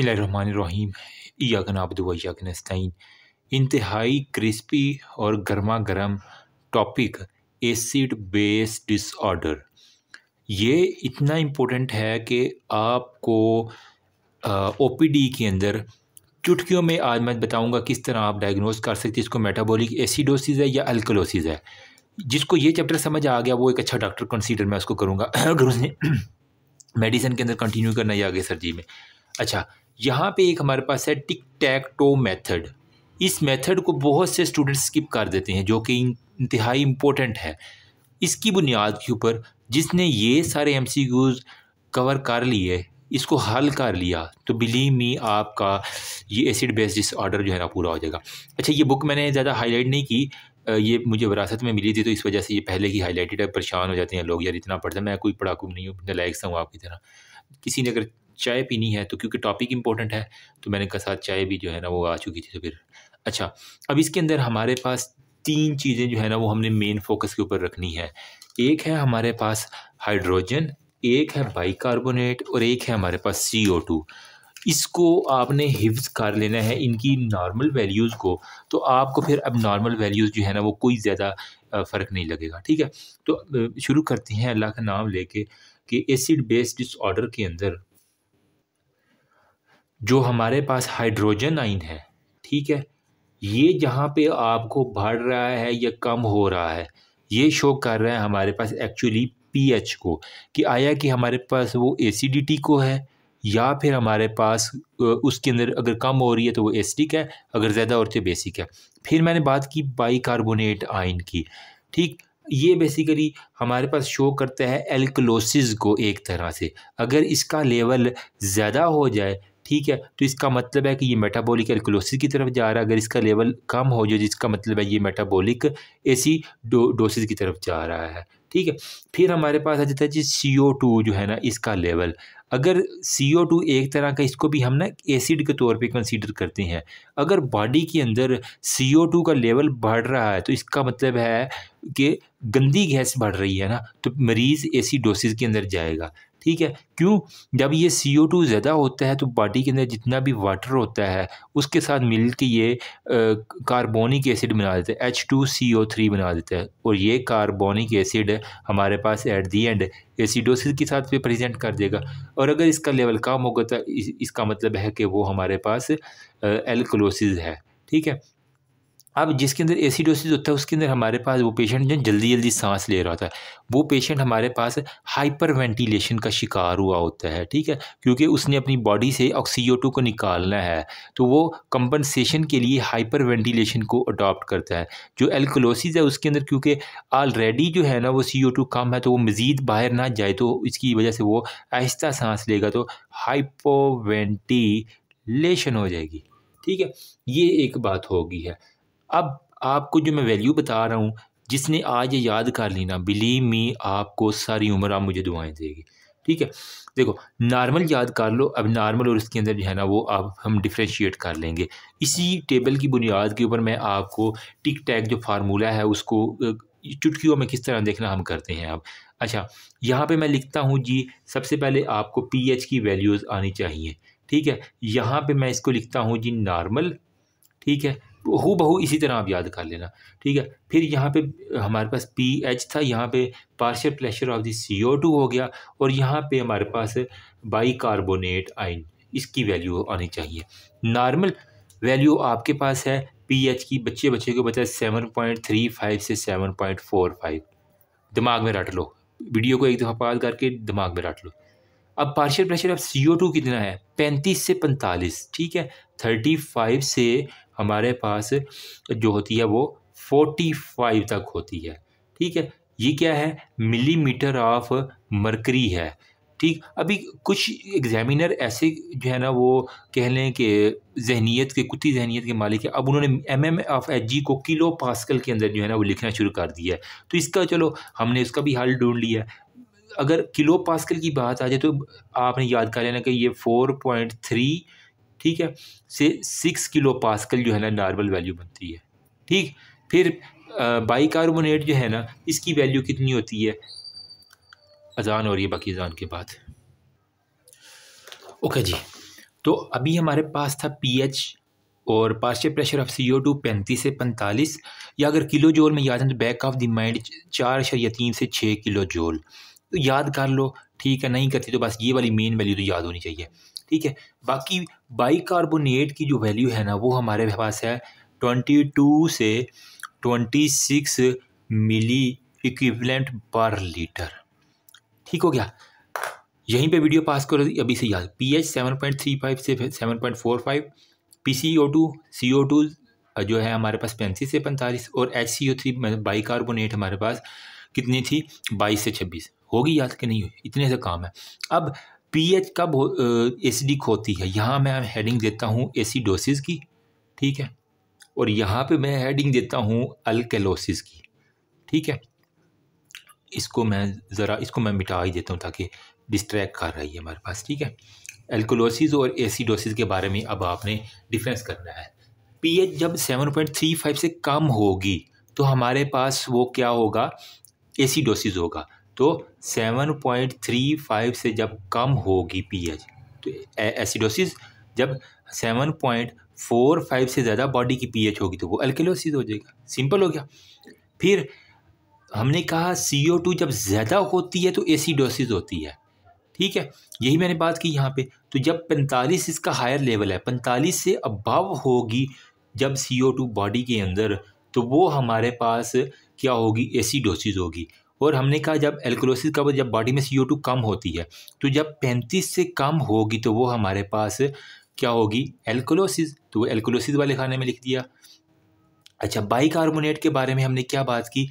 बसमीम यागन आबदुआन नस्तीन इंतहाई क्रिस्पी और गर्मा गर्म टॉपिक एसिड बेस डिसऑर्डर ये इतना इम्पोर्टेंट है कि आपको ओपीडी के अंदर चुटकियों में आज मैं बताऊंगा किस तरह आप डायग्नोस कर सकते हैं इसको मेटाबॉलिक एसिडोसिस है या अल्कलोसिस है जिसको ये चैप्टर समझ आ गया वो एक अच्छा डॉक्टर कंसीडर मैं उसको करूँगा अगर उसने मेडिसिन के अंदर कंटिन्यू करना है आगे सर्जी में अच्छा यहाँ पे एक हमारे पास है टिक टैक टो मेथड इस मेथड को बहुत से स्टूडेंट्स स्किप कर देते हैं जो कि इंतहाई इम्पोर्टेंट है इसकी बुनियाद के ऊपर जिसने ये सारे एम कवर कर लिए इसको हल कर लिया तो बिलीव मी आपका ये एसिड बेस डिसऑर्डर जो है ना पूरा हो जाएगा अच्छा ये बुक मैंने ज़्यादा हाईलाइट नहीं की ये मुझे विरासत में मिली थी तो इस वजह से ये पहले की हाईलाइटेड है परेशान हो जाते हैं लोग यार इतना पढ़ते मैं कोई पढ़ाकू नहीं हूँ लाइक सा हूँ आपकी तरह किसी ने अगर चाय पीनी है तो क्योंकि टॉपिक इंपॉर्टेंट है तो मैंने कहा साथ चाय भी जो है ना वो आ चुकी थी तो फिर अच्छा अब इसके अंदर हमारे पास तीन चीज़ें जो है ना वो हमने मेन फोकस के ऊपर रखनी है एक है हमारे पास हाइड्रोजन एक है बाइकार्बोनेट और एक है हमारे पास सी ओ टू इसको आपने हिफ्ज कर लेना है इनकी नॉर्मल वैल्यूज़ को तो आपको फिर अब नॉर्मल वैल्यूज़ जो है ना वो कोई ज़्यादा फ़र्क नहीं लगेगा ठीक है तो शुरू करते हैं अल्लाह का नाम लेके कि एसिड बेस डिसऑर्डर के अंदर जो हमारे पास हाइड्रोजन आइन है ठीक है ये जहाँ पे आपको बढ़ रहा है या कम हो रहा है ये शो कर रहा है हमारे पास एक्चुअली पीएच को कि आया कि हमारे पास वो एसिडिटी को है या फिर हमारे पास उसके अंदर अगर कम हो रही है तो वो एसिडिक है अगर ज़्यादा हो रही है बेसिक है फिर मैंने बात की बाईकार्बोनेट आइन की ठीक ये बेसिकली हमारे पास शो करता है एल्कलोसिस को एक तरह से अगर इसका लेवल ज़्यादा हो जाए ठीक है तो इसका मतलब है कि ये मेटाबॉलिक एल्कोलोसिस की तरफ जा रहा है अगर इसका लेवल कम हो जाए जिसका मतलब है ये मेटाबॉलिक एसी डो, डोसेज की तरफ जा रहा है ठीक है फिर हमारे पास आ जाता है जी सी ओ टू जो है ना इसका लेवल अगर सी ओ टू एक तरह का इसको भी हम ना एसिड के तौर पे कंसीडर करते हैं अगर बॉडी के अंदर सी ओ टू का लेवल बढ़ रहा है तो इसका मतलब है कि गंदी गैस बढ़ रही है ना तो मरीज़ एसिडोसिस के अंदर जाएगा ठीक है क्यों जब ये सी ओ टू ज़्यादा होता है तो बॉडी के अंदर जितना भी वाटर होता है उसके साथ मिल के ये कार्बोनिक एसिड बना देते हैं H two C O three बना देते हैं और ये कार्बोनिक एसिड हमारे पास एट दी एंड एसिडोसिस के साथ भी प्रेजेंट कर देगा और अगर इसका लेवल कम होगा तो इसका मतलब है कि वो हमारे पास एल्कोलोसिस है ठीक है अब जिसके अंदर एसिडोसिस होता है उसके अंदर हमारे पास वो पेशेंट जो जल्दी जल्दी सांस ले रहा होता है वो पेशेंट हमारे पास हाइपर वेंटिलेशन का शिकार हुआ होता है ठीक है क्योंकि उसने अपनी बॉडी से ऑक्सीजो को निकालना है तो वो कंपनसेशन के लिए हाइपर वेंटिलेशन को अडॉप्ट करता है जो एल्कोलोसिस है उसके अंदर क्योंकि ऑलरेडी जो है ना वो सी कम है तो वो मज़ीद बाहर ना जाए तो इसकी वजह से वो आहिस्ता सांस लेगा तो हाइपोवेंटिलेशन हो जाएगी ठीक है ये एक बात होगी है अब आपको जो मैं वैल्यू बता रहा हूँ जिसने आज ये याद कर लेना बिलीव मी आपको सारी उम्र आप मुझे दुआएं देगी ठीक है देखो नॉर्मल याद कर लो अब नॉर्मल और इसके अंदर जो है ना वो आप हम डिफ्रेंशिएट कर लेंगे इसी टेबल की बुनियाद के ऊपर मैं आपको टिक टैक जो फार्मूला है उसको चुटकियों में किस तरह देखना हम करते हैं अब अच्छा यहाँ पे मैं लिखता हूँ जी सबसे पहले आपको पी की वैल्यूज़ आनी चाहिए ठीक है यहाँ पर मैं इसको लिखता हूँ जी नॉर्मल ठीक है हु बहू इसी तरह आप याद कर लेना ठीक है फिर यहाँ पे हमारे पास पी एच था यहाँ पे partial pressure of the C O two हो गया और यहाँ पे हमारे पास बाई कार्बोनेट आइन इसकी वैल्यू आनी चाहिए नॉर्मल वैल्यू आपके पास है पी एच की बच्चे बच्चे को बताए सेवन पॉइंट थ्री फाइव से सेवन पॉइंट फोर फाइव दिमाग में रट लो वीडियो को एक दफ़ा पाल करके दिमाग में रट लो अब partial pressure of C O two कितना है पैंतीस से पैंतालीस ठीक है थर्टी फाइव से हमारे पास जो होती है वो फोर्टी फाइव तक होती है ठीक है ये क्या है मिलीमीटर ऑफ मरकरी है ठीक अभी कुछ एग्जामिनर ऐसे जो है ना वो कह लें कि जहनीत के कुत्ती जहनीत के मालिक है अब उन्होंने M M of H G को किलो पास्कल के अंदर जो है ना वो लिखना शुरू कर दिया है तो इसका चलो हमने उसका भी हल ढूंढ लिया अगर किलो पास्कल की बात आ जाए तो आपने याद कर लेना कि ये फोर पॉइंट थ्री ठीक है से सिक्स किलो पास्कल जो है ना नॉर्मल वैल्यू बनती है ठीक फिर बाई कार्बोनेट जो है ना इसकी वैल्यू कितनी होती है अजान हो रही है बाकी अजान के बाद ओके जी तो अभी हमारे पास था पीएच और partial pressure of C O two पैंतीस से पैंतालीस या अगर किलो जोल में याद है तो बैक ऑफ द माइंड चार या तीन से छः किलो जोल तो याद कर लो ठीक है नहीं करती तो बस ये वाली मेन वैल्यू तो याद होनी चाहिए ठीक है बाकी बाईकार्बोनेट की जो वैल्यू है ना वो हमारे पास है ट्वेंटी टू से twenty six milli equivalent per litre ठीक हो गया यहीं पे वीडियो पास करो अभी से याद P H seven point three five से seven point four five P C O two C O two जो है हमारे पास पैंतीस से पैंतालीस और H C O three bicarbonate हमारे पास कितनी थी बाईस से छब्बीस होगी याद कि नहीं होगी इतने से काम है अब पीएच कब एसिडिक होती है यहाँ मैं हेडिंग देता हूँ एसिडोसिस की ठीक है और यहाँ पे मैं हेडिंग देता हूँ अल्केलोसिस की ठीक है इसको मैं ज़रा इसको मैं मिटा ही देता हूँ ताकि डिस्ट्रैक्ट कर रही है हमारे पास ठीक है एल्कोलोसिस और एसिडोसिस के बारे में अब आपने डिफ्रेंस करना है पीएच जब 7.35 से कम होगी तो हमारे पास वो क्या होगा एसिडोसिस होगा तो 7.35 से जब कम होगी पीएच तो एसिडोसिस जब 7.45 से ज़्यादा बॉडी की पीएच होगी तो वो एल्केलोसिस हो जाएगा सिंपल हो गया फिर हमने कहा टू जब ज़्यादा होती है तो एसिडोसिस होती है ठीक है यही मैंने बात की यहाँ पे तो जब 45 इसका हायर लेवल है 45 से अबव होगी जब टू बॉडी के अंदर तो वो हमारे पास क्या होगी एसिडोसिस होगी और हमने कहा जब एल्कोलोसिस का जब बॉडी में सी कम होती है तो जब पैंतीस से कम होगी तो वो हमारे पास क्या होगी एल्कोलोसिस तो वो एल्कोलोसिस वाले खाने में लिख दिया अच्छा बाईकार्बोनेट के बारे में हमने क्या बात की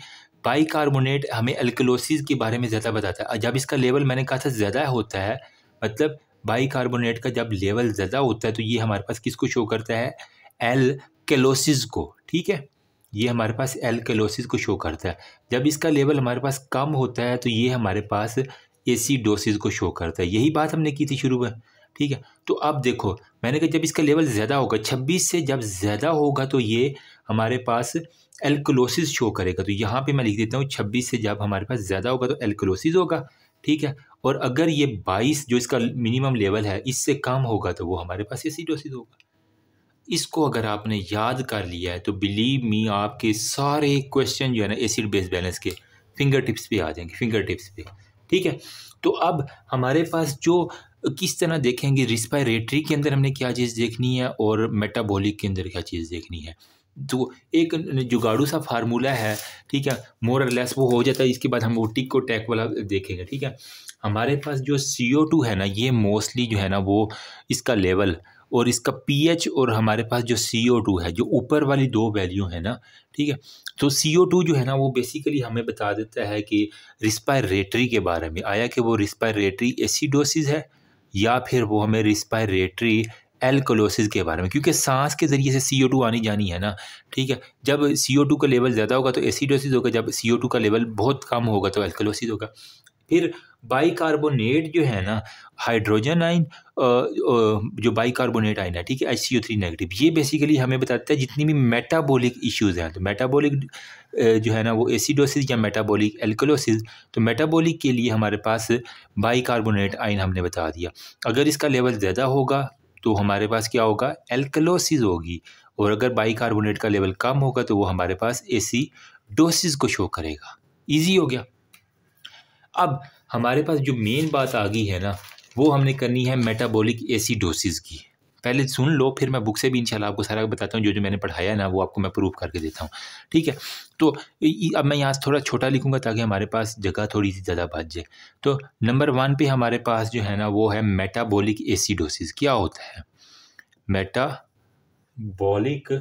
कार्बोनेट हमें एल्कोलोसिस के बारे में ज़्यादा बताता है जब इसका लेवल मैंने कहा था ज़्यादा होता है मतलब बाईकार्बोनेट का जब लेवल ज़्यादा होता है तो ये हमारे पास किसको शो करता है एल को ठीक है ये हमारे पास एल्कलोसिस को शो करता है जब इसका लेवल हमारे पास कम होता है तो ये हमारे पास एसिडोसिस को शो करता है यही बात हमने की थी शुरू में ठीक है तो अब देखो मैंने कहा जब इसका लेवल ज़्यादा होगा छब्बीस से जब ज़्यादा होगा तो ये हमारे पास एल्कलोसिस शो करेगा तो यहाँ पे मैं लिख देता हूँ छब्बीस से जब हमारे पास ज़्यादा होगा तो एल्कोलोसिस होगा ठीक है और अगर ये बाईस जो इसका मिनिमम लेवल है इससे कम होगा तो वो हमारे पास एसिडोसिस होगा इसको अगर आपने याद कर लिया है तो बिलीव मी आपके सारे क्वेश्चन जो है ना एसिड बेस बैलेंस के फिंगर टिप्स पे आ जाएंगे फिंगर टिप्स पे ठीक है तो अब हमारे पास जो किस तरह देखेंगे रिस्पायरेटरी के अंदर हमने क्या चीज़ देखनी है और मेटाबॉलिक के अंदर क्या चीज़ देखनी है तो एक जुगाड़ू सा फार्मूला है ठीक है मोर और लेस वो हो जाता है इसके बाद हम वो टिक को टैक वाला देखेंगे ठीक है हमारे पास जो सी ओ टू है ना ये मोस्टली जो है ना वो इसका लेवल और इसका एच और हमारे पास जो टू है जो ऊपर वाली दो वैल्यू है ना ठीक है तो टू जो है ना वो बेसिकली हमें बता देता है कि रिस्पायरेटरी के बारे में आया कि वो रिस्पायरेटरी एसिडोसिस है या फिर वो हमें रिस्पायरेटरी एल्कोलोसिस के बारे में क्योंकि सांस के ज़रिए से सी ओ टू आनी जानी है ना ठीक है जब सी ओ टू का लेवल ज़्यादा होगा तो एसिडोसिस होगा जब सी ओ टू का लेवल बहुत कम होगा तो एल्कोलोसिस होगा फिर बाईकार्बोनेट जो है ना हाइड्रोजन आइन जो बाईकार्बोनेट आइन है ठीक है एच सी थ्री नेगेटिव ये बेसिकली हमें बताता है जितनी भी मेटाबॉलिक इश्यूज हैं तो मेटाबॉलिक जो है ना वो एसिडोसिस या मेटाबॉलिक एल्कोलोसिस तो मेटाबॉलिक के लिए हमारे पास बाईकार्बोनेट आइन हमने बता दिया अगर इसका लेवल ज़्यादा होगा तो हमारे पास क्या होगा एल्कलोसिस होगी और अगर बाईकार्बोनेट का लेवल कम होगा तो वो हमारे पास एसी डोसिस को शो करेगा ईजी हो गया अब हमारे पास जो मेन बात आ गई है ना वो हमने करनी है मेटाबॉलिक एसिडोसिस की पहले सुन लो फिर मैं बुक से भी इंशाल्लाह आपको सारा बताता हूँ जो जो मैंने पढ़ाया ना वो आपको मैं प्रूव करके देता हूँ ठीक है तो अब मैं यहाँ थोड़ा छोटा लिखूँगा ताकि हमारे पास जगह थोड़ी सी ज़्यादा बच जाए तो नंबर वन पे हमारे पास जो है ना वो है मेटाबॉलिक एसिडोसिस क्या होता है मेटाबॉलिक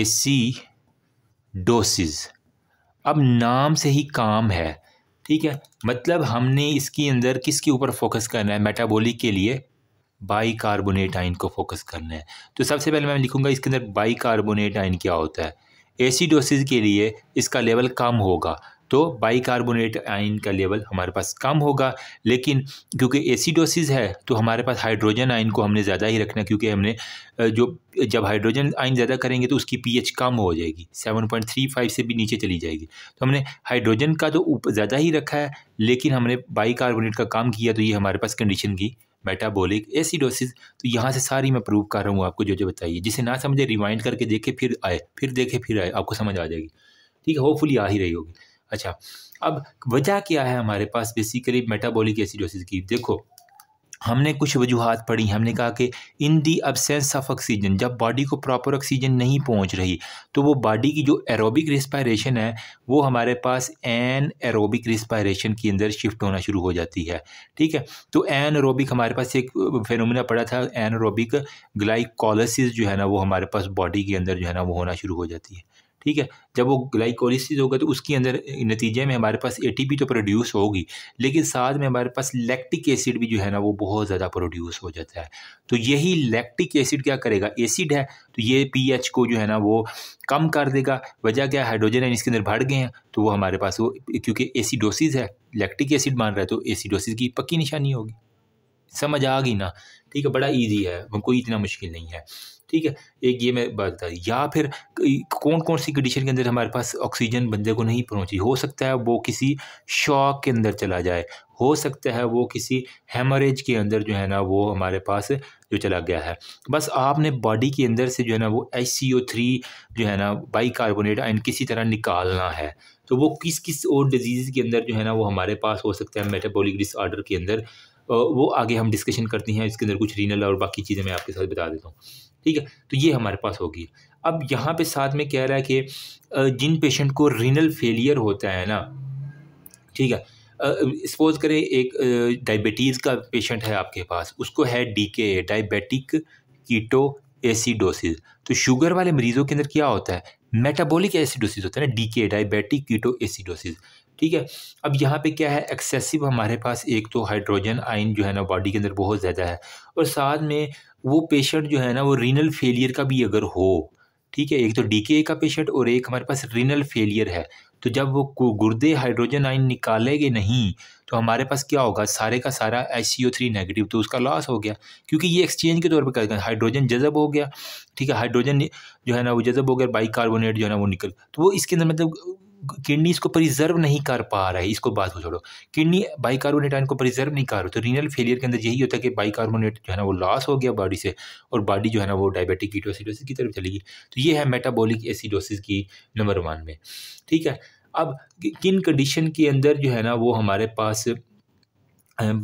एसीडोसिस अब नाम से ही काम है ठीक है मतलब हमने इसके अंदर किसके ऊपर फोकस करना है मेटाबोलिक के लिए बाई कार्बोनेट आइन को फोकस करना है तो सबसे पहले मैं लिखूंगा इसके अंदर बाई कार्बोनेट आइन क्या होता है एसिडोसिस के लिए इसका लेवल कम होगा तो बाइकार्बोनेट आयन का लेवल हमारे पास कम होगा लेकिन क्योंकि एसिडोसिस है तो हमारे पास हाइड्रोजन आयन को हमने ज़्यादा ही रखना क्योंकि हमने जो जब हाइड्रोजन आयन ज़्यादा करेंगे तो उसकी पीएच कम हो जाएगी 7.35 से भी नीचे चली जाएगी तो हमने हाइड्रोजन का तो ज़्यादा ही रखा है लेकिन हमने बाइकार्बोनेट का काम किया तो ये हमारे पास कंडीशन की मेटाबोलिक एसिडोसिस तो यहाँ से सारी मैं प्रूव कर रहा हूँ आपको जो जो बताइए जिसे ना समझे रिवाइंड करके देखे फिर आए फिर देखे फिर आए आपको समझ आ जाएगी ठीक है होपफुली आ ही रही होगी अच्छा अब वजह क्या है हमारे पास बेसिकली मेटाबॉलिक एसिडोसिस की देखो हमने कुछ वजूहत पढ़ी हमने कहा कि in the absence of oxygen जब बॉडी को प्रॉपर ऑक्सीजन नहीं पहुंच रही तो वो बॉडी की जो एरोबिक रिस्पायरेशन है वो हमारे पास एन एरोबिक रिस्पायरेशन के अंदर शिफ्ट होना शुरू हो जाती है ठीक है तो एन एरोबिक हमारे पास एक फेनोमिना पड़ा था एन एरोबिक ग्लाइकोलिस जो है ना वो हमारे पास बॉडी के अंदर जो है ना वो होना शुरू हो जाती है ठीक है जब वो ग्लाइकोलिसिस होगा तो उसके अंदर नतीजे में हमारे पास एटीपी तो प्रोड्यूस होगी लेकिन साथ में हमारे पास लैक्टिक एसिड भी जो है ना वो बहुत ज़्यादा प्रोड्यूस हो जाता है तो यही लैक्टिक एसिड क्या करेगा एसिड है तो ये पीएच को जो है ना वो कम कर देगा वजह क्या हाइड्रोजन है इसके अंदर बढ़ गए हैं तो वो हमारे पास वो क्योंकि एसिडोसिस है लैक्टिक एसिड मान रहा है तो एसिडोसिस की पक्की निशानी होगी समझ आ गई ना ठीक है बड़ा ईजी है कोई इतना मुश्किल नहीं है ठीक है एक ये मैं बता या फिर कौन कौन सी कंडीशन के अंदर हमारे पास ऑक्सीजन बंदे को नहीं पहुंची हो सकता है वो किसी शॉक के अंदर चला जाए हो सकता है वो किसी हेमरेज के अंदर जो है ना वो हमारे पास जो चला गया है बस आपने बॉडी के अंदर से जो है ना वो एच सी ओ थ्री जो है ना कार्बोनेट आइन किसी तरह निकालना है तो वो किस किस और डिजीज़ के अंदर जो है ना वो हमारे पास हो सकता है मेटाबॉलिक डिसऑर्डर के अंदर वो आगे हम डिस्कशन करती हैं इसके अंदर कुछ रीनल और बाकी चीज़ें मैं आपके साथ बता देता हूँ ठीक है तो ये हमारे पास होगी अब यहाँ पे साथ में कह रहा है कि जिन पेशेंट को रीनल फेलियर होता है ना ठीक है सपोज करें एक डायबिटीज़ का पेशेंट है आपके पास उसको है D K diabetic keto acidosis तो शुगर वाले मरीज़ों के अंदर क्या होता है मेटाबॉलिक एसिडोसिस होता है ना D K diabetic keto acidosis ठीक है अब यहाँ पे क्या है एक्सेसिव हमारे पास एक तो हाइड्रोजन आयन जो है ना बॉडी के अंदर बहुत ज़्यादा है और साथ में वो पेशेंट जो है ना वो रीनल फेलियर का भी अगर हो ठीक है एक तो डी का पेशेंट और एक हमारे पास रीनल फेलियर है तो जब वो गुर्दे हाइड्रोजन आइन निकालेंगे नहीं तो हमारे पास क्या होगा सारे का सारा H C O three negative तो उसका लॉस हो गया क्योंकि ये एक्सचेंज के तौर पर हैं हाइड्रोजन जजब हो गया ठीक है हाइड्रोजन जो है ना वो जजब हो गया बाई जो है ना वो निकल तो वो इसके अंदर मतलब किडनी इसको प्रिजर्व नहीं कर पा रहा है इसको बात को छोड़ो किडनी बाइकार्बोनेट आयन को प्रिजर्व नहीं कर रहा तो रीनल फेलियर के अंदर यही होता है कि बाइकार्बोनेट जो है ना वो लॉस हो गया बॉडी से और बॉडी जो है ना वो डायबिटिक कीटोसिडोसिस की तरफ चलेगी तो ये है मेटाबॉलिक एसिडोसिस की नंबर वन में ठीक है अब किन कंडीशन के अंदर जो है ना वो हमारे पास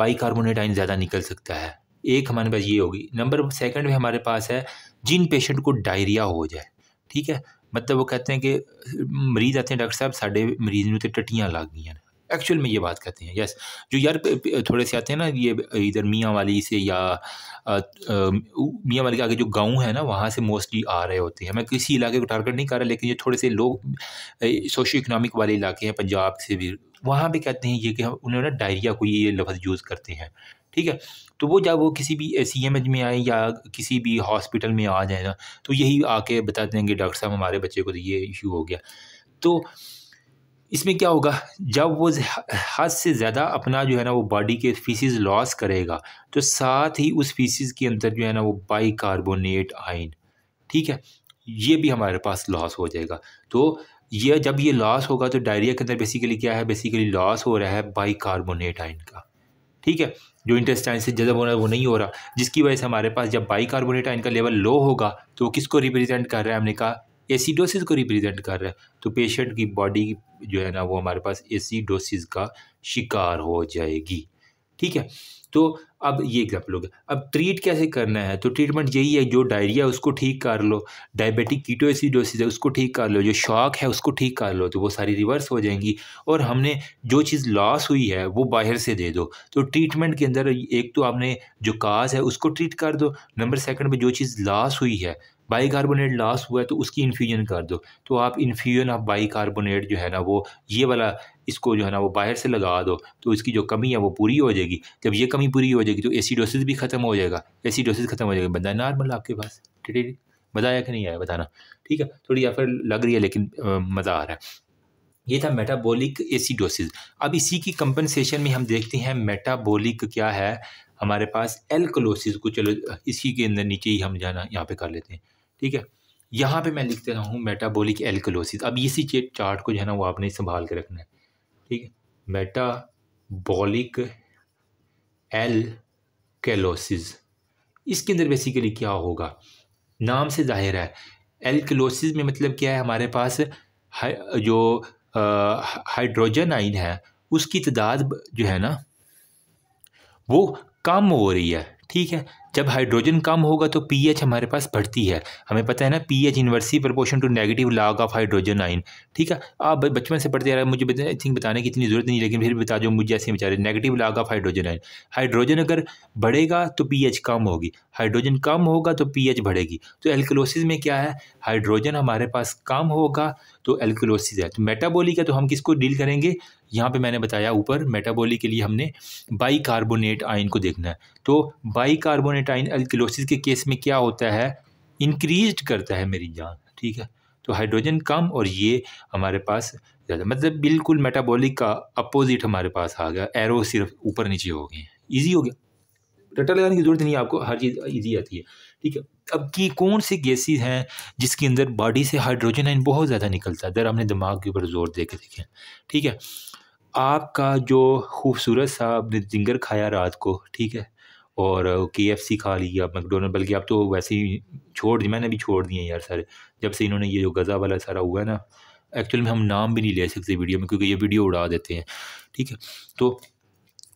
बाइकार्बोनेट आयन ज़्यादा निकल सकता है एक हमारे पास ये होगी नंबर सेकंड में हमारे पास है जिन पेशेंट को डायरिया हो जाए ठीक है मतलब वो कहते हैं कि मरीज़ आते हैं डॉक्टर साहब साढ़े मरीज़ में तो टटियाँ लग गई हैं एक्चुअल में ये बात कहते हैं यस जो यार थोड़े से आते हैं ना ये इधर मियाँ वाली से या मियाँ वाली के आगे जो गांव है ना वहाँ से मोस्टली आ रहे होते हैं मैं किसी इलाके को टारगेट नहीं कर रहा लेकिन ये थोड़े से लोग सोशो इकनॉमिक वाले इलाके हैं पंजाब से भी वहाँ भी कहते हैं ये कि हम उन्होंने डायरिया को ये लफ्ज़ यूज़ करते हैं ठीक है तो वो जब वो किसी भी सी एम एच में आए या किसी भी हॉस्पिटल में आ जाए ना तो यही आके बता देंगे डॉक्टर साहब हमारे बच्चे को तो ये इशू हो गया तो इसमें क्या होगा जब वो हद से ज़्यादा अपना जो है ना वो बॉडी के फीसिस लॉस करेगा तो साथ ही उस फीसिस के अंदर जो है ना वो बाई कार्बोनेट आइन ठीक है ये भी हमारे पास लॉस हो जाएगा तो ये जब ये लॉस होगा तो डायरिया के अंदर बेसिकली क्या है बेसिकली लॉस हो रहा है बाई कार्बोनेट आइन का ठीक है जो इंटेस्टाइन से जजब होना वो नहीं हो रहा जिसकी वजह से हमारे पास जब बाई कार्बोनेट आयन का लेवल लो होगा तो वो किसको रिप्रेजेंट कर रहा है हमने कहा एसिडोसिस को रिप्रेजेंट कर रहा है तो पेशेंट की बॉडी जो है ना वो हमारे पास एसिडोसिस का शिकार हो जाएगी ठीक है तो अब ये गप लोग अब ट्रीट कैसे करना है तो ट्रीटमेंट यही है जो डायरिया उसको ठीक कर लो डायबिटिक कीटोसिडोसिस है उसको ठीक कर लो जो शॉक है उसको ठीक कर लो तो वो सारी रिवर्स हो जाएंगी और हमने जो चीज़ लॉस हुई है वो बाहर से दे दो तो ट्रीटमेंट के अंदर एक तो आपने जो काज है उसको ट्रीट कर दो नंबर सेकंड में जो चीज़ लॉस हुई है बाई कार्बोनेट लॉस हुआ है तो उसकी इन्फ्यूजन कर दो तो आप इन्फ्यूजन ऑफ बाई कार्बोनेट जो है ना वो ये वाला इसको जो है ना वो बाहर से लगा दो तो इसकी जो कमी है वो पूरी हो जाएगी जब ये कमी पूरी हो जाएगी तो एसिडोसिस भी ख़त्म हो जाएगा एसिडोसिस ख़त्म हो जाएगा बंदा नॉर्मल आपके पास ठीक है मज़ा आया कि नहीं आया बताना ठीक है थोड़ी या फिर लग रही है लेकिन मज़ा आ रहा है ये था मेटाबॉलिक एसिडोसिस अब इसी की कंपनसेशन में हम देखते हैं मेटाबॉलिक क्या है हमारे पास एल्कलोसिस को चलो इसी के अंदर नीचे ही हम जाना यहाँ पे कर लेते हैं ठीक है यहाँ पे मैं लिखते रहा हूँ मेटाबोलिक एल्कलोसिस अब इसी चार्ट को जो है ना वो आपने संभाल के रखना है ठीक है मेटाबॉलिक एल्केलोसिस इसके अंदर बेसिकली क्या होगा नाम से जाहिर है एल्कलोसिस में मतलब क्या है हमारे पास है, जो हाइड्रोजन आइन है उसकी तादाद जो है ना वो कम हो रही है ठीक है जब हाइड्रोजन कम होगा तो पीएच हमारे पास बढ़ती है हमें पता है ना pH inversely proportion to negative log of hydrogen ion ठीक है आप बचपन से पढ़ते आ रहे मुझे आई थिंक बताने की इतनी ज़रूरत नहीं लेकिन फिर बता दो मुझे ऐसे बेचारे negative log of hydrogen ion hydrogen अगर बढ़ेगा तो पी कम होगी हाइड्रोजन कम होगा तो पी बढ़ेगी तो एल्कलोसिस में क्या है हाइड्रोजन हमारे पास कम होगा तो एल्कलोसिस है तो मेटाबोलिक है तो हम किसको डील करेंगे यहाँ पे मैंने बताया ऊपर मेटाबोलिक के लिए हमने बाई कार्बोनेट आयन को देखना है तो बाई हाइड्रोनेटाइन एल्किलोसिस के केस में क्या होता है इंक्रीज करता है मेरी जान ठीक है तो हाइड्रोजन कम और ये हमारे पास ज़्यादा मतलब बिल्कुल मेटाबॉलिक का अपोजिट हमारे पास आ गया एरो सिर्फ ऊपर नीचे हो गए ईजी हो गया रटा लगाने की ज़रूरत नहीं है आपको हर चीज़ ईजी आती है ठीक है अब कि कौन से गैसेज हैं जिसके अंदर बॉडी से हाइड्रोजन आइन बहुत ज़्यादा निकलता है दर हमने दिमाग के ऊपर जोर दे के देखे ठीक है आपका जो खूबसूरत सा आपने जिंगर खाया रात को ठीक है और के एफ सी खा ली अब मैकडोनल्ड बल्कि अब तो वैसे ही छोड़ दी मैंने भी छोड़ दिए यार सर जब से इन्होंने ये जो गज़ा वाला सारा हुआ है ना एक्चुअल में हम नाम भी नहीं ले सकते वीडियो में क्योंकि ये वीडियो उड़ा देते हैं ठीक है तो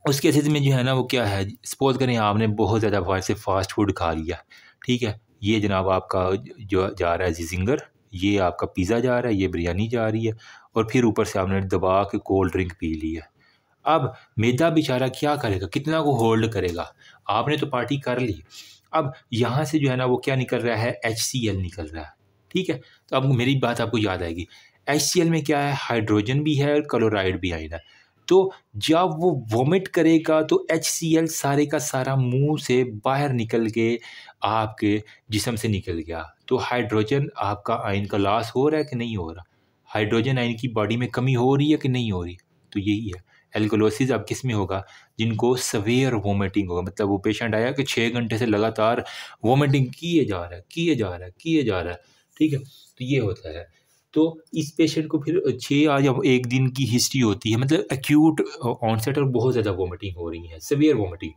उस केसेज़ में जो है ना वो क्या है सपोज़ करें आपने बहुत ज़्यादा फास्ट से फास्ट फूड खा लिया ठीक है ये जनाब आपका जो जा रहा है जिजिंगर ये आपका पिज़्ज़ा जा रहा है ये बिरयानी जा रही है और फिर ऊपर से आपने दबा के कोल्ड ड्रिंक पी ली है अब मेधा बेचारा क्या करेगा कितना को होल्ड करेगा आपने तो पार्टी कर ली अब यहाँ से जो है ना वो क्या निकल रहा है एच निकल रहा है ठीक है तो अब मेरी बात आपको याद आएगी एच में क्या है हाइड्रोजन भी है और क्लोराइड भी आएगा तो जब वो वोमिट करेगा तो एच सारे का सारा मुंह से बाहर निकल के आपके जिसम से निकल गया तो हाइड्रोजन आपका आयन का लॉस हो रहा है कि नहीं हो रहा हाइड्रोजन आयन की बॉडी में कमी हो रही है कि नहीं हो रही तो यही है एल्कोलोसिस अब किस में होगा जिनको सवेयर वोमिटिंग होगा मतलब वो पेशेंट आया कि छः घंटे से लगातार वोमिटिंग किए जा रहा है किए जा रहा है किए जा रहा है ठीक है तो ये होता है तो इस पेशेंट को फिर छः आज अब एक दिन की हिस्ट्री होती है मतलब एक्यूट ऑनसेट और बहुत ज़्यादा वोमिटिंग हो रही है सवेयर वोमिटिंग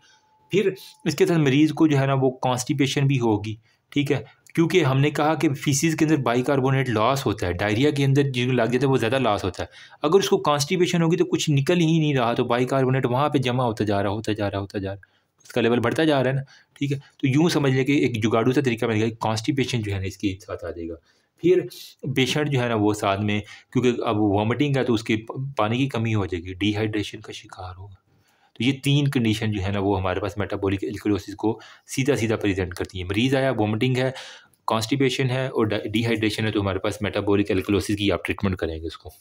फिर इसके साथ मरीज़ को जो है ना वो कॉन्स्टिपेशन भी होगी ठीक है क्योंकि हमने कहा कि फीसिस के अंदर बाइकार्बोनेट लॉस होता है डायरिया के अंदर जो लग जाता है वो ज़्यादा लॉस होता है अगर उसको कॉन्स्टिपेशन होगी तो कुछ निकल ही नहीं रहा तो कार्बोनेट वहाँ पर जमा होता जा रहा होता जा रहा होता जा रहा उसका लेवल बढ़ता जा रहा है ना ठीक है तो यूँ समझ लें कि एक जुगाड़ू सा तरीका मिलेगा कॉन्स्टिपेशन जो है ना इसके साथ आ जाएगा फिर पेशेंट जो है ना वो साथ में क्योंकि अब वॉमिटिंग है तो उसकी पानी की कमी हो जाएगी डिहाइड्रेशन का शिकार होगा तो ये तीन कंडीशन जो है ना वो हमारे पास मेटाबॉलिक एल्कोलोसिस को सीधा सीधा प्रेजेंट करती है मरीज़ आया वोमिटिंग है कॉन्स्टिपेशन है और डिहाइड्रेशन है तो हमारे पास मेटाबॉलिक एल्कोलोसिस की आप ट्रीटमेंट करेंगे उसको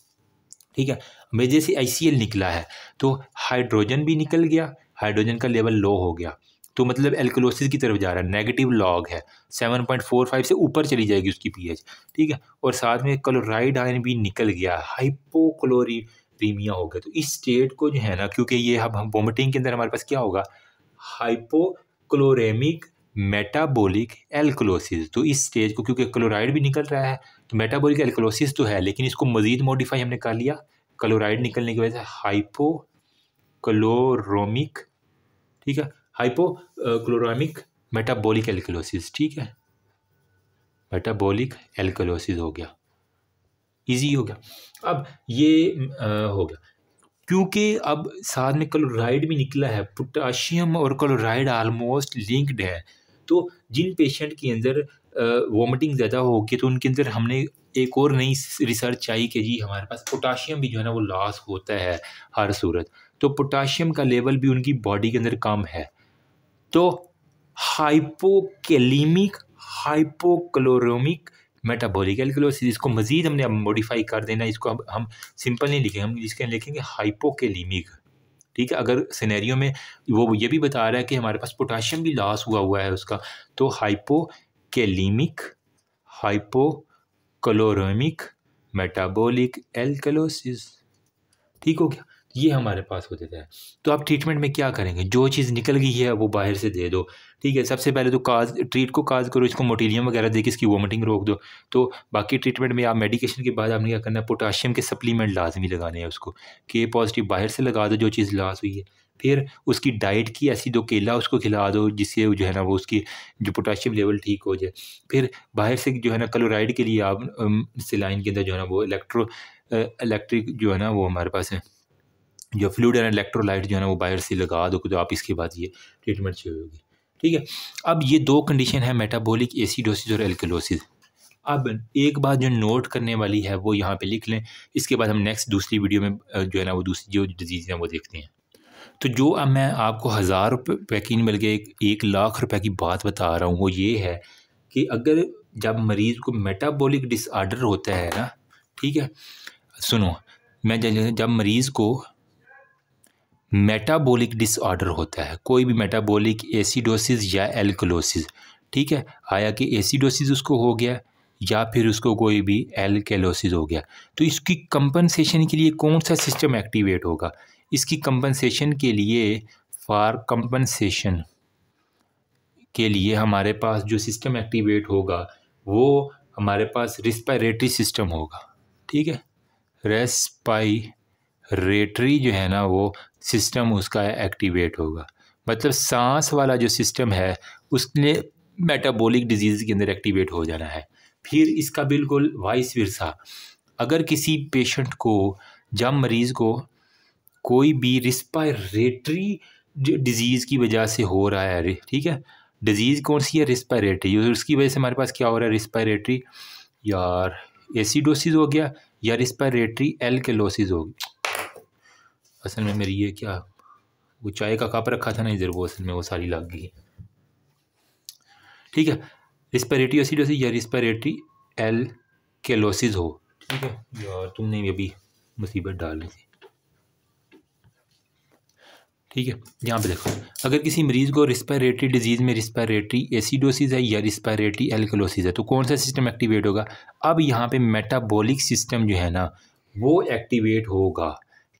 ठीक है मेरे जैसे आई निकला है तो हाइड्रोजन भी निकल गया हाइड्रोजन का लेवल लो हो गया तो मतलब एल्कोलोसिस की तरफ जा रहा है नेगेटिव लॉग है 7.45 से ऊपर चली जाएगी उसकी पीएच ठीक है और साथ में क्लोराइड आयन भी निकल गया हाइपोक्लोरी प्रीमिया हो गया तो इस स्टेट को जो है ना क्योंकि ये हम हम वोमिटिंग के अंदर हमारे पास क्या होगा हाइपोक्लोरेमिक मेटाबॉलिक एल्कोलोसिस तो इस स्टेज को क्योंकि क्लोराइड भी निकल रहा है तो मेटाबॉलिक एल्कोलोसिस तो है लेकिन इसको मज़ीद मॉडिफाई हमने कर लिया क्लोराइड निकलने की वजह से हाइपो क्लोरोमिक ठीक है हाइपो क्लोरामिक मेटाबॉलिक एल्कोलोसिस ठीक है मेटाबॉलिक एल्कोलोसिस हो गया ईजी हो गया अब ये आ, हो गया क्योंकि अब साथ में क्लोराइड भी निकला है पोटाशियम और क्लोराइड आलमोस्ट लिंक्ड है तो जिन पेशेंट के अंदर वॉमिटिंग ज़्यादा होगी तो उनके अंदर हमने एक और नई रिसर्च आई कि जी हमारे पास पोटाशियम भी जो है ना वो लॉस होता है हर सूरत तो पोटाशियम का लेवल भी उनकी बॉडी के अंदर कम है तो हाइपोकेलीमिक हाइपोक्लोरोमिक मेटाबोलिक एल्कलोसिस इसको मज़ीद हमने अब मॉडिफाई कर देना इसको अब हम सिंपल नहीं लिखेंगे हम इसके लिखेंगे हाइपोकेलीमिक ठीक है अगर सिनेरियो में वो ये भी बता रहा है कि हमारे पास पोटाशियम भी लॉस हुआ हुआ है उसका तो हाइपोकेलीमिक हाइपोकलोरमिक मेटाबॉलिक एल्कलोसिस ठीक हो गया ये हमारे पास हो जाता है तो आप ट्रीटमेंट में क्या करेंगे जो चीज़ निकल गई है वो बाहर से दे दो ठीक है सबसे पहले तो काज ट्रीट को काज करो इसको मोटीलियम वगैरह दे के इसकी वोमिटिंग रोक दो तो बाकी ट्रीटमेंट में आप मेडिकेशन के बाद आपने क्या करना है पोटाशियम के सप्लीमेंट लाजमी लगाने हैं उसको के पॉजिटिव बाहर से लगा दो जो चीज़ लॉस हुई है फिर उसकी डाइट की ऐसी दो केला उसको खिला दो जिससे जो है ना वो उसकी जो पोटाशियम लेवल ठीक हो जाए फिर बाहर से जो है ना क्लोराइड के लिए आप सिलाइन के अंदर जो है ना वो इलेक्ट्रो इलेक्ट्रिक जो है ना वो हमारे पास है जो फ्लूड एंड इलेक्ट्रोलाइट जो है ना वो बाहर से लगा दो तो आप इसके बाद ये ट्रीटमेंट शुरू होगी ठीक है अब ये दो कंडीशन है मेटाबॉलिक एसिडोसिस और एल्कलोसिस अब एक बात जो नोट करने वाली है वो यहाँ पे लिख लें इसके बाद हम नेक्स्ट दूसरी वीडियो में जो है ना वो दूसरी जो डिजीज़ हैं वो देखते हैं तो जो अब मैं आपको हज़ार रुपये की नहीं बल्कि एक, एक लाख रुपए की बात बता रहा हूँ वो ये है कि अगर जब मरीज़ को मेटाबॉलिक डिसऑर्डर होता है ना ठीक है सुनो मैं जब मरीज़ को मेटाबॉलिक डिसऑर्डर होता है कोई भी मेटाबॉलिक एसिडोसिस या एल्कलोसिस ठीक है आया कि एसिडोसिस उसको हो गया या फिर उसको कोई भी एल्केलोसिस हो गया तो इसकी कंपनसेशन के लिए कौन सा सिस्टम एक्टिवेट होगा इसकी कंपनसेशन के लिए फॉर कंपनसेशन के लिए हमारे पास जो सिस्टम एक्टिवेट होगा वो हमारे पास रिस्पायरेटरी सिस्टम होगा ठीक है रेस्पाई रेटरी जो है ना वो सिस्टम उसका एक्टिवेट होगा मतलब सांस वाला जो सिस्टम है उसने मेटाबॉलिक डिजीज़ के अंदर एक्टिवेट हो जाना है फिर इसका बिल्कुल वाइस विरसा अगर किसी पेशेंट को जब मरीज़ को कोई भी रिस्पायरेटरी डिजीज़ की वजह से हो रहा है ठीक है डिजीज़ कौन सी है रिस्पायरेटरी उसकी वजह से हमारे पास क्या हो रहा है रिस्पायरेटरी यार एसिडोसिस हो गया या रिस्पायरेटरी एल्केलोसिस हो गया असल में मेरी ये क्या वो चाय का कप रखा था ना इधर वो असल में वो सारी लग गई ठीक है रिस्पेरेटरी एसिडोसिस या रिस्पेरेटरी एल केलोसिस हो ठीक है यार तुमने अभी मुसीबत डाल थी ठीक है यहाँ पे देखो अगर किसी मरीज़ को रिस्पायरेटरी डिजीज़ में रिस्पायरेटरी एसिडोसिस है या रिस्पायरेटरी एल्कोलोसिस है तो कौन सा सिस्टम एक्टिवेट होगा अब यहाँ पे मेटाबॉलिक सिस्टम जो है ना वो एक्टिवेट होगा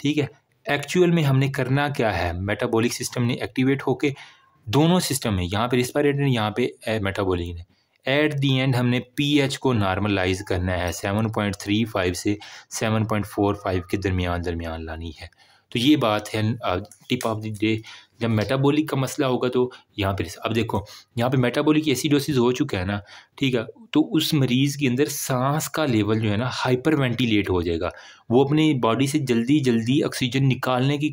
ठीक है एक्चुअल में हमने करना क्या है मेटाबॉलिक सिस्टम ने एक्टिवेट होके दोनों सिस्टम में यहाँ पे रिस्पायरेटरी ने यहाँ पे मेटाबॉलिक ने एट दी एंड हमने पीएच को नॉर्मलाइज करना है 7.35 से 7.45 के दरमियान दरमियान लानी है तो ये बात है टिप ऑफ द डे जब मेटाबॉलिक का मसला होगा तो यहाँ पर अब देखो यहाँ पे मेटाबॉलिक एसिडोसिस हो चुका है ना ठीक है तो उस मरीज़ के अंदर सांस का लेवल जो है ना हाइपर वेंटिलेट हो जाएगा वो अपने बॉडी से जल्दी जल्दी ऑक्सीजन निकालने की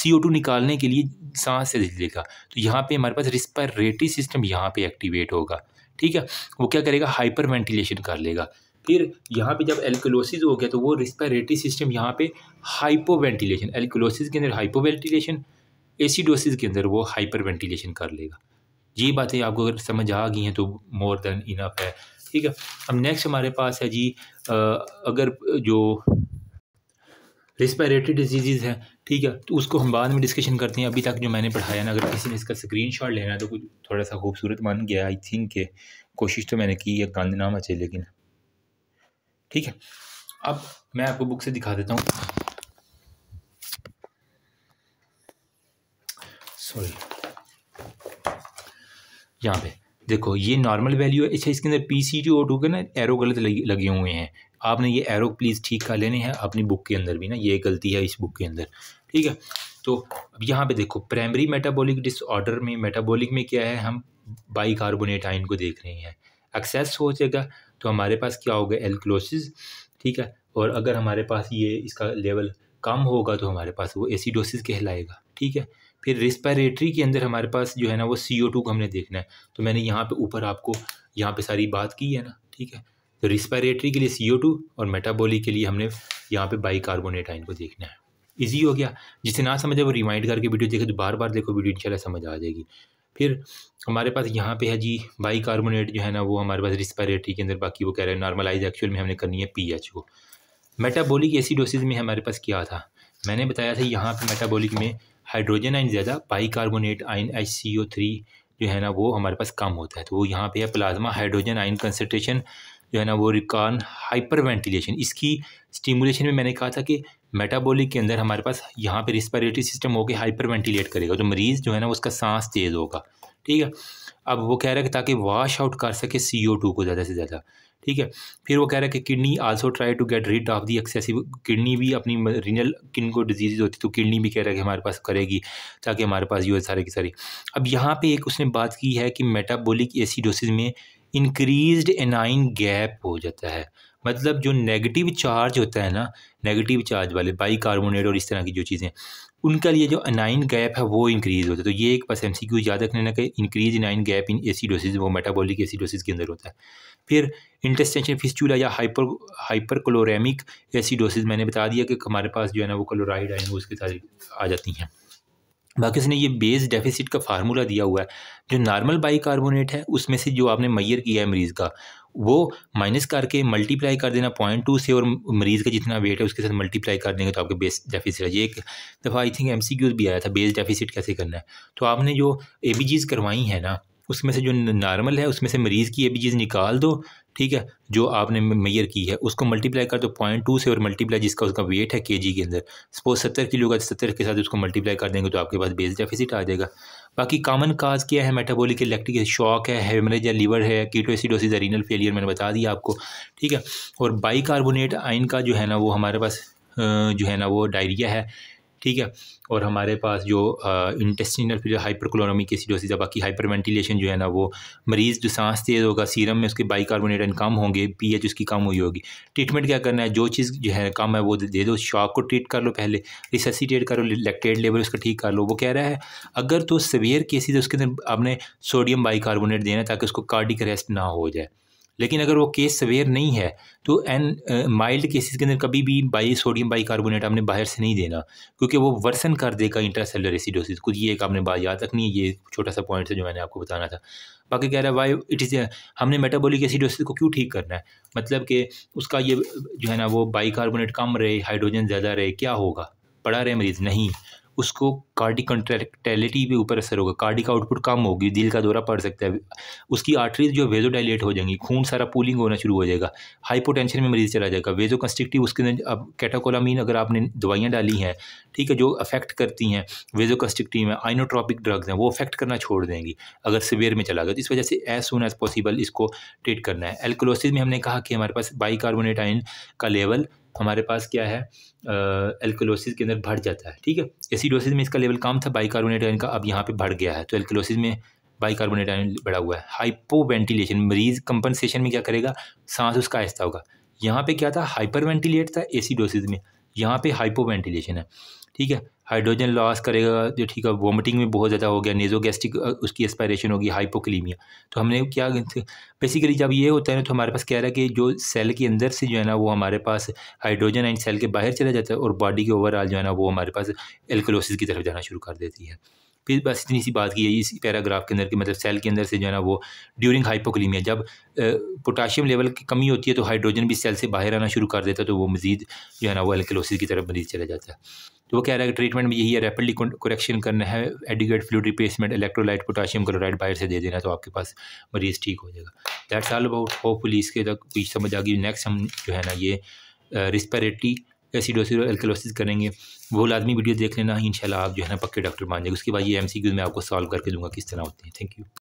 सी ओ टू निकालने के लिए सांस से लेगा तो यहाँ पे हमारे पास रिस्पायरेटरी सिस्टम यहाँ पे एक्टिवेट होगा ठीक है वो क्या करेगा हाइपर वेंटिलेशन कर लेगा फिर यहाँ पे जब एल्कोलोसिस हो गया तो वो रिस्पायरेटरी सिस्टम यहाँ पे वेंटिलेशन एल्कोलोसिस के अंदर हाइपो वेंटिलेशन एसिडोसिस के अंदर वो हाइपर वेंटिलेशन कर लेगा ये बातें आपको अगर समझ आ गई हैं तो मोर देन इनफ है ठीक है अब नेक्स्ट हमारे पास है जी आ, अगर जो रिस्पायरेटरी डिजीज़ हैं ठीक है तो उसको हम बाद में डिस्कशन करते हैं अभी तक जो मैंने पढ़ाया ना अगर किसी ने इसका स्क्रीनशॉट लेना है तो कुछ थोड़ा सा खूबसूरत बन गया आई थिंक के कोशिश तो मैंने की है गंद ना मचे लेकिन ठीक है अब मैं आपको बुक से दिखा देता हूँ सॉरी यहाँ पे देखो ये नॉर्मल वैल्यू है अच्छा इसके अंदर P C T O two के ना एरो गलत लगे हुए हैं आपने ये एरो प्लीज़ ठीक कर लेने हैं अपनी बुक के अंदर भी ना ये गलती है इस बुक के अंदर ठीक है तो अब यहाँ पे देखो प्राइमरी मेटाबॉलिक डिसऑर्डर में मेटाबॉलिक में क्या है हम बाई कार्बोनेट आइन को देख रहे हैं एक्सेस हो जाएगा तो हमारे पास क्या होगा एल्कलोसिस ठीक है और अगर हमारे पास ये इसका लेवल कम होगा तो हमारे पास वो एसिडोसिस कहलाएगा ठीक है फिर रिस्पायरेटरी के अंदर हमारे पास जो है ना वो सी ओ टू को हमने देखना है तो मैंने यहाँ पे ऊपर आपको यहाँ पे सारी बात की है ना ठीक है तो रिस्पायरेटरी के लिए सी ओ टू और मेटाबोली के लिए हमने यहाँ पे आइन को देखना है ईजी हो गया जिसे ना समझे वो रिमाइंड करके वीडियो देखे तो बार बार देखो वीडियो इंशाल्लाह समझ आ जाएगी फिर हमारे पास यहाँ पे है जी बाई कार्बोनेट जो है ना वो हमारे पास रिस्पायरेटरी के अंदर बाकी वो कह रहे हैं नॉर्मलाइज एक्चुअल में हमने करनी है पीएच को मेटाबॉलिक एसिडोसिस में हमारे पास क्या था मैंने बताया था यहाँ पे मेटाबॉलिक में हाइड्रोजन आइन ज़्यादा bicarbonate ion H C O three जो है ना वो हमारे पास कम होता है तो वो यहाँ पे है प्लाज्मा हाइड्रोजन आइन कंसनट्रेशन जो है ना वो रिकॉर्न हाइपर वेंटिलेशन इसकी स्टिमुलेशन में मैंने कहा था कि मेटाबॉलिक के अंदर हमारे पास यहाँ पे रिस्पायरेटरी सिस्टम होकर हाइपर वेंटिलेट करेगा तो मरीज़ जो है ना उसका सांस तेज़ होगा ठीक है अब वो कह रहा है कि ताकि वाश आउट कर सके सी ओ टू को ज़्यादा से ज़्यादा ठीक है फिर वो कह रहा है कि kidney also try to get rid of the excessive kidney भी अपनी रिनल किन को डिजीज होती तो किडनी भी कह रहा है कि हमारे पास करेगी ताकि हमारे पास यू है सारे की सारी अब यहाँ पे एक उसने बात की है कि मेटाबॉलिक एसिडोसिस में इंक्रीज्ड एनाइन गैप हो जाता है मतलब जो नेगेटिव चार्ज होता है ना नेगेटिव चार्ज वाले बाई कार्बोनेट और इस तरह की जो चीज़ें उनका लिए जो अनाइन गैप है वो इंक्रीज़ होता है तो ये एक बस एम सी क्यू याद रखने ना कि increase anion gap in acidosis वो मेटाबॉलिक एसिडोसिस के अंदर होता है फिर इंटेस्टेंशन फिस्चूला या हाइपर हाइपर क्लोरेमिक एसिडोसिस मैंने बता दिया कि हमारे पास जो है ना वो क्लोराइड आइन उसके साथ आ जाती हैं बाकी उसने ये बेस डेफिसिट का फार्मूला दिया हुआ है जो नॉर्मल बाई कार्बोनेट है उसमें से जो आपने मैयर किया है मरीज़ का वो माइनस करके मल्टीप्लाई कर देना पॉइंट टू से और मरीज़ का जितना वेट है उसके साथ मल्टीप्लाई कर देंगे तो आपके बेस डेफिसिट है ये एक दफ़ा आई थिंक एम भी आया था बेस डेफिसिट कैसे करना है तो आपने जो ए करवाई है ना उसमें से जो नॉर्मल है उसमें से मरीज़ की ए निकाल दो ठीक है जो आपने मैयर की है उसको मल्टीप्लाई कर दो पॉइंट टू से और मल्टीप्लाई जिसका उसका वेट है के जी के अंदर सपोज सत्तर किलो का सत्तर के साथ उसको मल्टीप्लाई कर देंगे तो आपके पास बेस डेफिसिट आ जाएगा बाकी कॉमन काज क्या है मेटाबॉलिक इलेक्ट्रिक शॉक है हेमरेज है लीवर है कीटोसिडोसिस रीनल फेलियर मैंने बता दिया आपको ठीक है और बाई आयन आइन का जो है ना वो हमारे पास जो है ना वो डायरिया है ठीक है और हमारे पास जो इंटेस्टिनल फिर हाइपरक्लोनोमिक एसिडोसिस है बाकी हाइपर वेंटिलेशन जो है ना वो मरीज़ जो सांस तेज़ होगा सीरम में उसके बाइकार्बोनेट एंड कम होंगे पीएच उसकी कम हुई होगी ट्रीटमेंट क्या करना है जो चीज़ जो है कम है वो दे दो शॉक को ट्रीट कर लो पहले रिससीटेट करो लेक्टेड लेवल उसका ठीक कर लो वो कह रहा है अगर तो सवियर केसेज तो उसके अंदर आपने सोडियम बाई देना है ताकि उसको कार्डिक अरेस्ट ना हो जाए लेकिन अगर वो केस सवेयर नहीं है तो एन माइल्ड केसेस के अंदर कभी भी बाई सोडियम बाई कार्बोनेट आपने बाहर से नहीं देना क्योंकि वो वर्सन कर देगा इंट्रासेलर एसिडोसिस कुछ ये एक आपने बात याद रखनी है ये छोटा सा पॉइंट है जो मैंने आपको बताना था बाकी कह रहा है वाई इट इज़ हमने मेटाबॉलिक एसिडोसिस को क्यों ठीक करना है मतलब कि उसका ये जो है ना वो बाई कार्बोनेट कम रहे हाइड्रोजन ज़्यादा रहे क्या होगा पड़ा रहे मरीज़ नहीं उसको कार्डिक कंट्रैक्टैलिटी पे ऊपर असर होगा कार्डिक आउटपुट कम होगी दिल का दौरा पड़ सकता है उसकी आर्टरीज जो वेजो डायलेट हो जाएंगी खून सारा पूलिंग होना शुरू हो जाएगा हाइपोटेंशन में मरीज चला जाएगा वेजो कंस्ट्रिक्टिव उसके अंदर अब कैटाकोलामीन अगर आपने दवाइयाँ डाली हैं ठीक है जो अफेक्ट करती हैं वेजो कंस्ट्रिक्टिव हैं आइनोट्रॉपिक ड्रग्स हैं वो अफेक्ट करना छोड़ देंगी अगर सिवियर में चला गया तो इस वजह से एज सुन एज पॉसिबल इसको ट्रीट करना है एल्कोलोसिस में हमने कहा कि हमारे पास बाई आइन का लेवल हमारे पास क्या है एल्कोलोसिस के अंदर बढ़ जाता है ठीक है एसिडोसिस में इसका लेवल कम था बाई आयन का अब यहाँ पे बढ़ गया है तो एल्कोलोसिस में बाई आयन बढ़ा हुआ है हाइपो वेंटिलेशन मरीज कंपनसेशन में क्या करेगा सांस उसका आहिस्ता होगा यहाँ पे क्या था हाइपर वेंटिलेट था एसिडोसिस में यहाँ पे वेंटिलेशन है ठीक है हाइड्रोजन लॉस करेगा जो ठीक है वॉमिटिंग में बहुत ज़्यादा हो गया नेजो गैस्ट्रिक उसकी एस्पायरेशन होगी हाइपोक्लीमिया तो हमने क्या बेसिकली जब ये होता है ना तो हमारे पास कह रहा है कि जो सेल के अंदर से जो है ना वो हमारे पास हाइड्रोजन एंड सेल के बाहर चला जाता है और बॉडी के ओवरऑल जो है ना वो हमारे पास एल्कोलोसिस की तरफ जाना शुरू कर देती है फिर बस इतनी सी बात की है इस पैराग्राफ के अंदर कि मतलब सेल के अंदर से जो है ना वो ड्यूरिंग हाइपोकलीमिया जब पोटाशियम लेवल की कमी होती है तो हाइड्रोजन भी सेल से बाहर आना शुरू कर देता है तो वो मजीद जो है ना वो एल्कलोसिस की तरफ मरीज चला जाता है तो वो कह रहा है कि ट्रीटमेंट में यही है रैपिडली करेक्शन करना है adequate fluid replacement electrolyte potassium chloride बाहर से दे देना तो आपके पास मरीज़ ठीक हो जाएगा दैट्स ऑल अबाउट होप पुलिस इसके तक कुछ समझ आ गई नेक्स्ट हम जो है ना ये रिस्पेरेटरी एसिडोसिड और एल्कलोसिस करेंगे वो लाजमी वीडियो देख लेना इन आप जो है ना पक्के डॉक्टर मान जाएंगे उसके बाद ये एम सी मैं आपको सॉल्व करके दूंगा किस तरह होते हैं थैंक यू